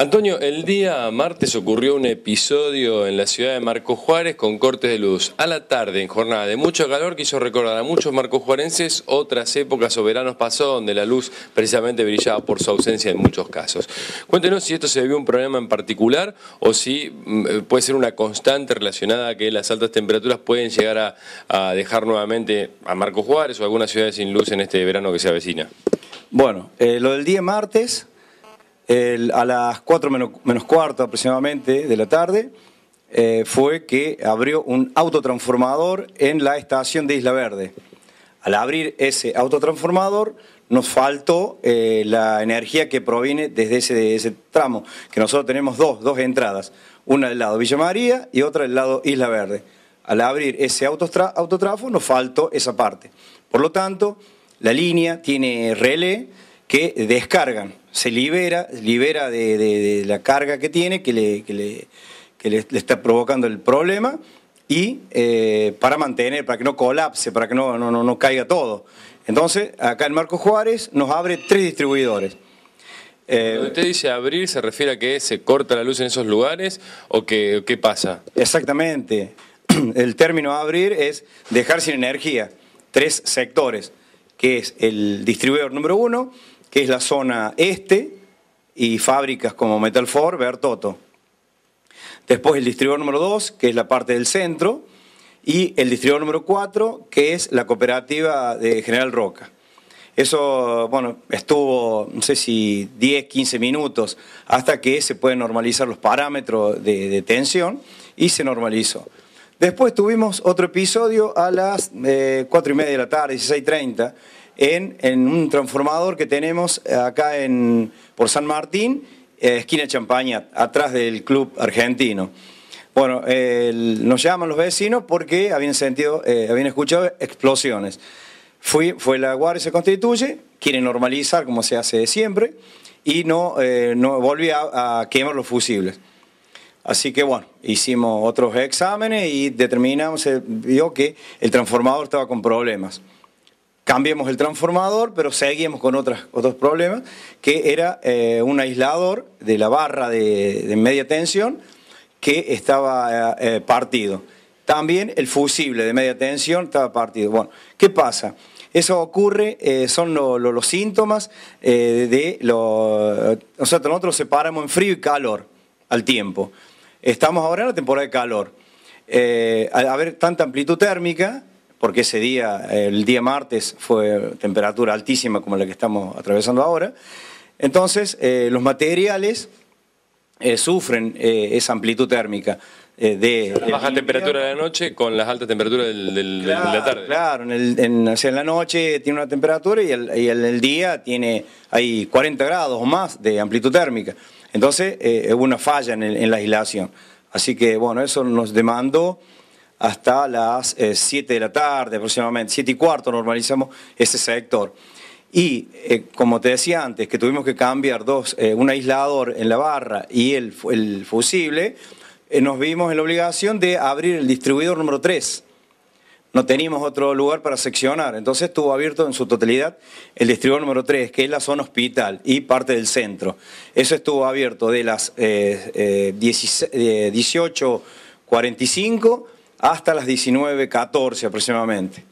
Antonio, el día martes ocurrió un episodio en la ciudad de Marco Juárez con cortes de luz. A la tarde, en jornada de mucho calor, quiso recordar a muchos marcojuarenses otras épocas o veranos pasados donde la luz precisamente brillaba por su ausencia en muchos casos. Cuéntenos si esto se debió a un problema en particular o si mm, eh, puede ser una constante relacionada a que las altas temperaturas pueden llegar a, dejar nuevamente a Marco Juárez o a alguna ciudad sin luz en este verano que se avecina. Bueno, eh, lo del día martes a las 4 menos, cuarto aproximadamente de la tarde, eh, fue que abrió un autotransformador en la estación de Isla Verde. Al abrir ese autotransformador, nos faltó eh, la energía que proviene desde ese, tramo, que nosotros tenemos dos, dos entradas, una del lado Villa María y otra del lado Isla Verde. Al abrir ese autotrafo nos faltó esa parte. Por lo tanto, la línea tiene relé, que descargan, se libera, libera de, la carga que tiene, que le, le, está provocando el problema, y eh, para mantener, para que no colapse, para que no, no, no, caiga todo. Entonces, acá en Marco Juárez nos abre tres distribuidores. Eh, usted dice abrir, ¿se refiere a que se corta la luz en esos lugares o que, qué pasa? Exactamente. El término abrir es dejar sin energía tres sectores, que es el distribuidor número uno, que es la zona este, y fábricas como Metalfor, Ver Toto. Después el distribuidor número 2, que es la parte del centro, y el distribuidor número 4, que es la cooperativa de General Roca. Eso, bueno, estuvo, no sé si 10, 15 minutos hasta que se pueden normalizar los parámetros de, tensión y se normalizó. Después tuvimos otro episodio a las 4 eh, y media de la tarde, 16.30, en, un transformador que tenemos acá en, por San Martín, eh, esquina Champaña, atrás del club argentino. Bueno, nos llaman los vecinos porque habían sentido, eh, habían escuchado explosiones. Fui, fue la guardia se constituye, quiere normalizar como se hace de siempre y no, eh, no a, quemar los fusibles. Así que bueno, hicimos otros exámenes y determinamos, vio que el transformador estaba con problemas cambiemos el transformador, pero seguimos con otras, otros problemas, que era eh, un aislador de la barra de, media tensión que estaba eh, eh, partido. También el fusible de media tensión estaba partido. Bueno, ¿qué pasa? Eso ocurre, son los síntomas de lo... Nosotros, nosotros separamos en frío y calor al tiempo. Estamos ahora en la temporada de calor. al haber tanta amplitud térmica, porque ese día, el día martes, fue temperatura altísima como la que estamos atravesando ahora. Entonces, eh, los materiales eh, sufren eh, esa amplitud térmica. De, la baja temperatura de la noche con las altas temperaturas del, de la tarde. Claro, en, la noche tiene una temperatura y, el, en el día tiene hay 40 grados o más de amplitud térmica. Entonces hubo una falla en, en la aislación. Así que, bueno, eso nos demandó hasta las 7 eh, de la tarde aproximadamente, 7 y cuarto normalizamos ese sector. Y eh, como te decía antes, que tuvimos que cambiar dos, eh, un aislador en la barra y el, fusible, nos vimos en la obligación de abrir el distribuidor número 3. No teníamos otro lugar para seccionar, entonces estuvo abierto en su totalidad el distribuidor número 3, que es la zona hospital y parte del centro. Eso estuvo abierto de las 18.45 hasta las 19.14 aproximadamente.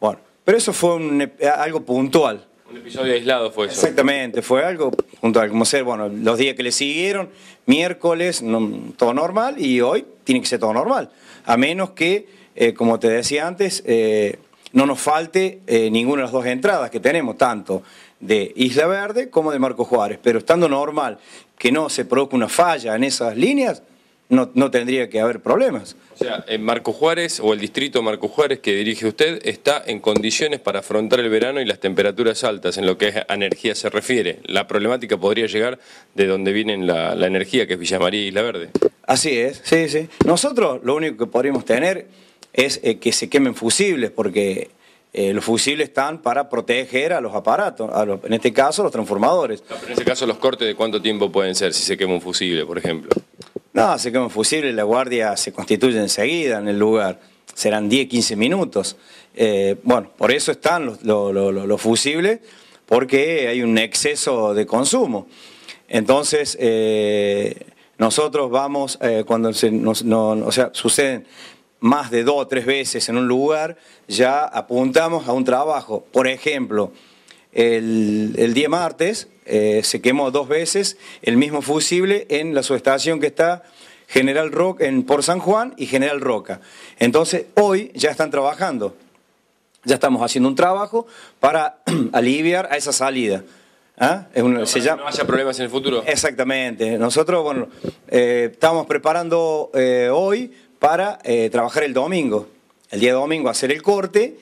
Bueno, pero eso fue eh, algo puntual. Un episodio aislado fue eso. Exactamente, fue algo puntual, como ser, bueno, los días que le siguieron, miércoles, todo normal, y hoy tiene que ser todo normal. A menos que, eh, como te decía antes, eh, no nos falte ninguna de las dos entradas que tenemos, tanto de Isla Verde como de Marco Juárez. Pero estando normal, que no se produzca una falla en esas líneas, no, no tendría que haber problemas. O sea, en Marco Juárez o el distrito Marco Juárez que dirige usted está en condiciones para afrontar el verano y las temperaturas altas en lo que a energía se refiere. La problemática podría llegar de donde viene la, energía, que es Villa María y Isla Verde. Así es, sí, sí. Nosotros lo único que podríamos tener es eh, que se quemen fusibles, porque eh, los fusibles están para proteger a los aparatos, en este caso los transformadores. en este caso los cortes de cuánto tiempo pueden ser si se quema un fusible, por ejemplo. No, se queman fusibles, la guardia se constituye enseguida en el lugar. Serán 10, 15 minutos. Eh, bueno, por eso están los, fusibles, porque hay un exceso de consumo. Entonces, eh, nosotros vamos, eh, cuando se, suceden más de dos o tres veces en un lugar, ya apuntamos a un trabajo. Por ejemplo, el, día martes eh, se quemó dos veces el mismo fusible en la subestación que está General Roca, en por San Juan y General Roca. Entonces, hoy ya están trabajando. Ya estamos haciendo un trabajo para aliviar a esa salida. ¿Ah? no, se llama... haya problemas en el futuro. Exactamente. Nosotros, bueno, eh, estamos preparando eh, hoy para trabajar el domingo. El día domingo hacer el corte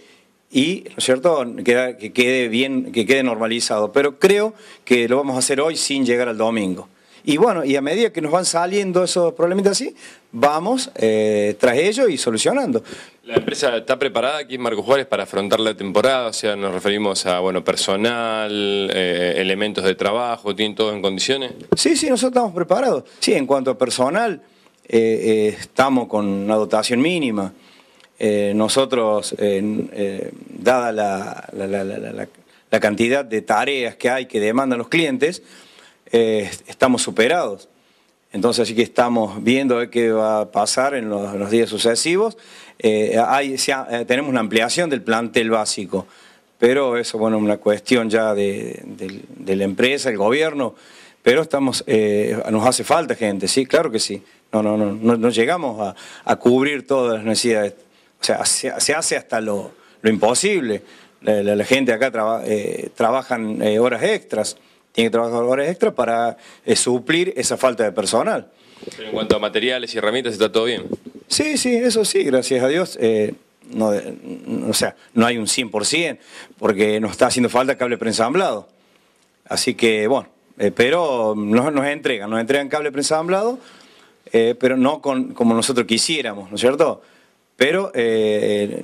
y, cierto?, que, que quede bien, que quede normalizado. Pero creo que lo vamos a hacer hoy sin llegar al domingo. Y bueno, y a medida que nos van saliendo esos problemitas así, vamos eh, tras ellos y solucionando. ¿La empresa está preparada aquí en Marco Juárez para afrontar la temporada? O sea, nos referimos a bueno personal, eh, elementos de trabajo, ¿tienen todo en condiciones? Sí, sí, nosotros estamos preparados. Sí, en cuanto a personal, eh, estamos con una dotación mínima. Eh, nosotros, eh, dada la, cantidad de tareas que hay que demandan los clientes, eh, estamos superados. Entonces, así que estamos viendo qué va a pasar en los, días sucesivos. Hay, tenemos una ampliación del plantel básico pero eso, bueno, una cuestión ya de, la empresa, el gobierno, pero estamos, nos hace falta gente, sí, claro que sí. No, no, no, no, llegamos a cubrir todas las necesidades. O sea, se, hace hasta lo, imposible. La, gente acá trabaja eh, trabajan eh, horas extras, tiene que trabajar horas extras para eh, suplir esa falta de personal. Pero en cuanto a materiales y herramientas, ¿está todo bien? Sí, sí, eso sí, gracias a Dios. o sea, no hay un 100%, porque nos está haciendo falta cable prensa preensamblado. Así que, bueno, pero nos, nos, entregan, nos entregan cable prensa preensamblado, pero no con, como nosotros quisiéramos, ¿no es cierto?, pero eh,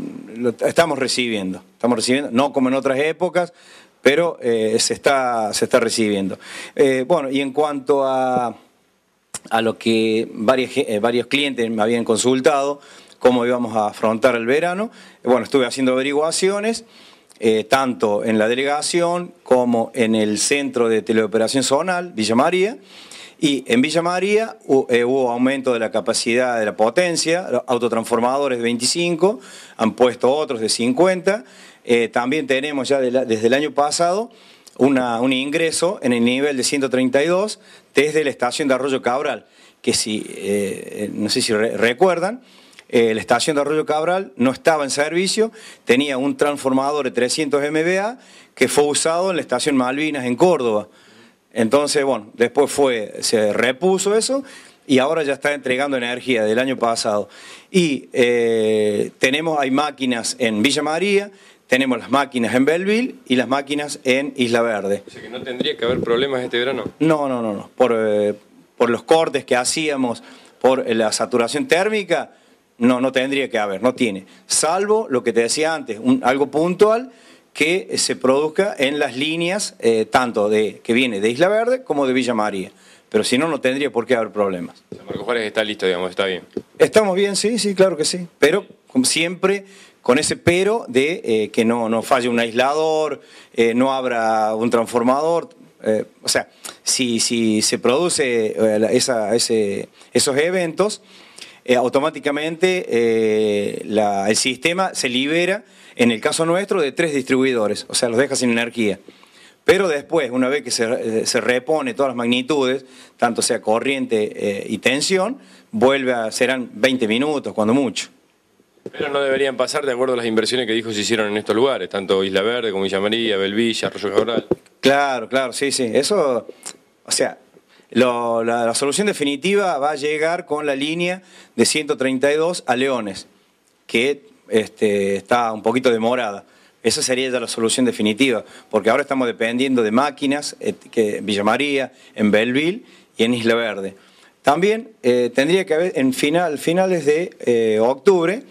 estamos recibiendo, estamos recibiendo, no como en otras épocas, pero eh, se, está, recibiendo. Eh, bueno, y en cuanto a, lo que varios clientes me habían consultado, cómo íbamos a afrontar el verano, bueno, estuve haciendo averiguaciones. tanto en la delegación como en el centro de teleoperación zonal, Villa María, y en Villa María eh, hubo aumento de la capacidad de la potencia, autotransformadores de 25, han puesto otros de 50. Eh, también tenemos ya desde el año pasado un ingreso en el nivel de 132 desde la estación de Arroyo Cabral, que si, eh, no sé si recuerdan, la estación de Arroyo Cabral no estaba en servicio, tenía un transformador de 300 MBA que fue usado en la estación Malvinas en Córdoba. Entonces, bueno, después fue, se repuso eso y ahora ya está entregando energía del año pasado. Y eh, tenemos, hay máquinas en Villa María, tenemos las máquinas en Belleville y las máquinas en Isla Verde. O sea que no tendría que haber problemas este verano. No, no, no, no. Por, eh, los cortes que hacíamos, por eh, la saturación térmica, no, no tendría que haber, no tiene. Salvo lo que te decía antes, algo puntual que eh, se produzca en las líneas eh, tanto de que viene de Isla Verde como de Villa María. Pero si no, no tendría por qué haber problemas. Marco Juárez está listo, digamos, está bien. Estamos bien, sí, sí, claro que sí. Pero como siempre con ese pero de eh, que no, no falle un aislador, no abra un transformador. o sea, si, si se produce ese, esos eventos, automáticamente el sistema se libera en el caso nuestro, de tres distribuidores, o sea, los deja sin energía. Pero después, una vez que se, eh, repone todas las magnitudes, tanto sea corriente eh, y tensión, vuelve a, serán 20 minutos, cuando mucho. Pero no deberían pasar, de acuerdo a las inversiones que dijo se hicieron en estos lugares, tanto Isla Verde como Villa María, Belvilla, Arroyo Cabral. Claro, claro, sí, sí. Eso, o sea, la, la, solución definitiva va a llegar con la línea de 132 a Leones, que este, está un poquito demorada. Esa sería ya la solución definitiva, porque ahora estamos dependiendo de máquinas eh, que en Villa María, en Belleville y en Isla Verde. También eh, tendría que haber, en final, finales de eh, octubre,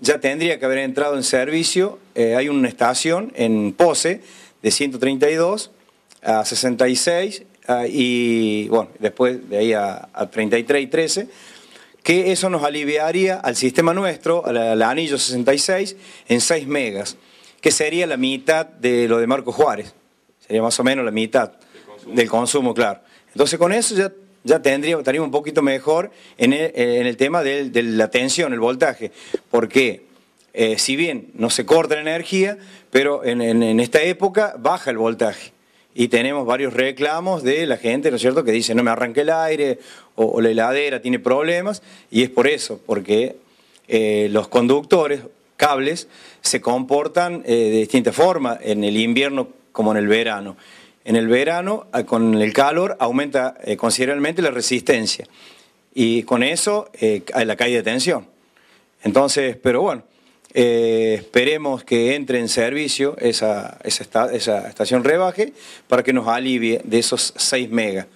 ya tendría que haber entrado en servicio, hay una estación en Pose de 132 a 66 ah, y bueno, después de ahí a, a 33 y 13 que eso nos aliviaría al sistema nuestro, al, anillo 66, en 6 megas, que sería la mitad de lo de Marco Juárez, sería más o menos la mitad del consumo, claro. Entonces con eso ya, ya tendríamos, estaríamos un poquito mejor en el, tema de, la tensión, el voltaje, porque... Eh, si bien no se corta la energía, pero en, esta época baja el voltaje y tenemos varios reclamos de la gente, ¿no es cierto?, que dice no me arranque el aire o, la heladera tiene problemas y es por eso, porque eh, los conductores, cables, se comportan eh, de distinta forma en el invierno como en el verano. En el verano, ah, con el calor, aumenta eh, considerablemente la resistencia y con eso hay la caída de tensión. Entonces, pero bueno. Eh, esperemos que entre en servicio esa, estación rebaje para que nos alivie de esos 6 megas.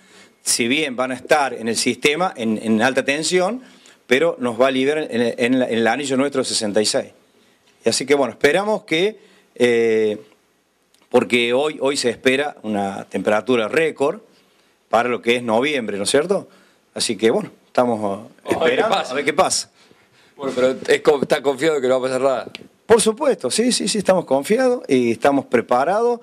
Si bien van a estar en el sistema en, alta tensión, pero nos va a aliviar en, el anillo nuestro 66. Así que bueno, esperamos que, eh, porque hoy, hoy se espera una temperatura récord para lo que es noviembre, ¿no es cierto? Así que bueno, estamos esperando eh, a ver qué pasa. Bueno, pero está confiado que no va a pasar nada. Por supuesto, sí, sí, sí, estamos confiados y estamos preparados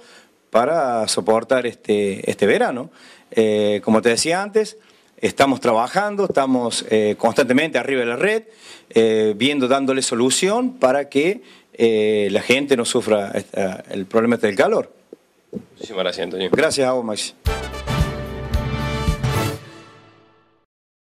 para soportar este, este verano. Eh, como te decía antes, estamos trabajando, estamos eh, constantemente arriba de la red, eh, viendo, dándole solución para que la gente no sufra el problema del calor. Muchísimas gracias, Antonio. Gracias a vos,